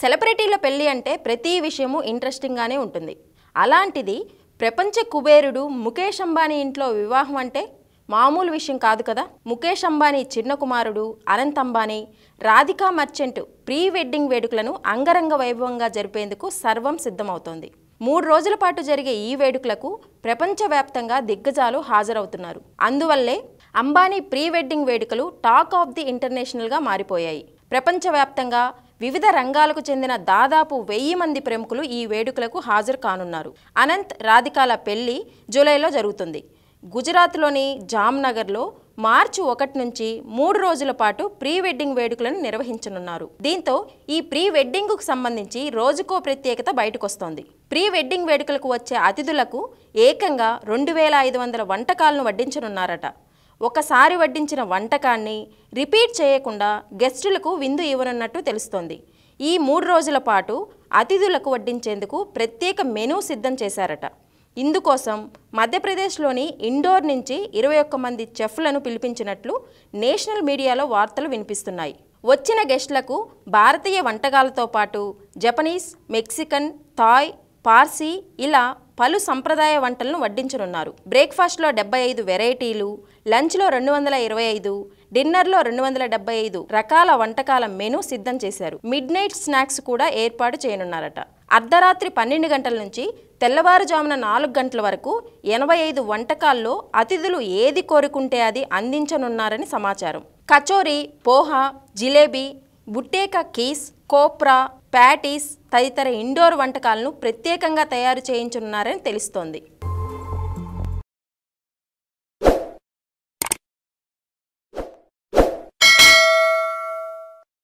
సెలబ్రిటీల పెళ్ళి అంటే ప్రతి విషయము ఇంట్రెస్టింగ్గానే ఉంటుంది అలాంటిది ప్రపంచ కుబేరుడు ముఖేష్ అంబానీ ఇంట్లో వివాహం అంటే మామూలు విషయం కాదు కదా ముఖేష్ అంబానీ చిన్న కుమారుడు అనంత్ అంబానీ రాధికా మర్చెంట్ ప్రీ వెడ్డింగ్ వేడుకలను అంగరంగ వైభవంగా జరిపేందుకు సర్వం సిద్ధమవుతోంది మూడు రోజుల పాటు జరిగే ఈ వేడుకలకు ప్రపంచవ్యాప్తంగా దిగ్గజాలు హాజరవుతున్నారు అందువల్లే అంబానీ ప్రీ వెడ్డింగ్ వేడుకలు టాక్ ఆఫ్ ది ఇంటర్నేషనల్గా మారిపోయాయి ప్రపంచవ్యాప్తంగా వివిధ రంగాలకు చెందిన దాదాపు వెయ్యి మంది ప్రముఖులు ఈ వేడుకలకు హాజరు కానున్నారు అనంత్ రాధికాల పెళ్లి జూలైలో జరుగుతుంది గుజరాత్లోని జామ్నగర్లో మార్చి ఒకటి నుంచి మూడు రోజుల పాటు ప్రీ వెడ్డింగ్ వేడుకలను నిర్వహించనున్నారు దీంతో ఈ ప్రీ వెడ్డింగ్కు సంబంధించి రోజుకో ప్రత్యేకత బయటకొస్తోంది ప్రీ వెడ్డింగ్ వేడుకలకు వచ్చే అతిథులకు ఏకంగా రెండు వేల ఐదు వందల వంటకాలను వడ్డించనున్నారట ఒకసారి వడ్డించిన వంటకాన్ని రిపీట్ చేయకుండా గెస్టులకు విందు ఇవ్వనున్నట్టు తెలుస్తోంది ఈ మూడు రోజుల పాటు అతిథులకు వడ్డించేందుకు ప్రత్యేక మెనూ సిద్ధం చేశారట ఇందుకోసం మధ్యప్రదేశ్లోని ఇండోర్ నుంచి ఇరవై ఒక్క మంది చెఫ్లను పిలిపించినట్లు నేషనల్ మీడియాలో వార్తలు వినిపిస్తున్నాయి వచ్చిన గెస్టులకు భారతీయ వంటకాలతో పాటు జపనీస్ మెక్సికన్ థాయ్ పార్సీ ఇలా పలు సంప్రదాయ వంటలను వడ్డించనున్నారు బ్రేక్ఫాస్ట్లో డెబ్బై ఐదు వెరైటీలు లంచ్లో రెండు వందల ఇరవై ఐదు డిన్నర్లో రెండు వందల డెబ్బై ఐదు రకాల వంటకాల మెనూ సిద్ధం చేశారు మిడ్ నైట్ స్నాక్స్ కూడా ఏర్పాటు చేయనున్నారట అర్ధరాత్రి పన్నెండు గంటల నుంచి తెల్లవారుజామున నాలుగు గంటల వరకు ఎనభై ఐదు వంటకాల్లో అతిథులు ఏది కోరుకుంటే అది అందించనున్నారని సమాచారం కచోరీ పోహా జిలేబీ బుట్టేక కీస్ కోప్రా ప్యాటీస్ తదితర ఇండోర్ వంటకాలను ప్రత్యేకంగా తయారు చేయించనున్నారని తెలుస్తోంది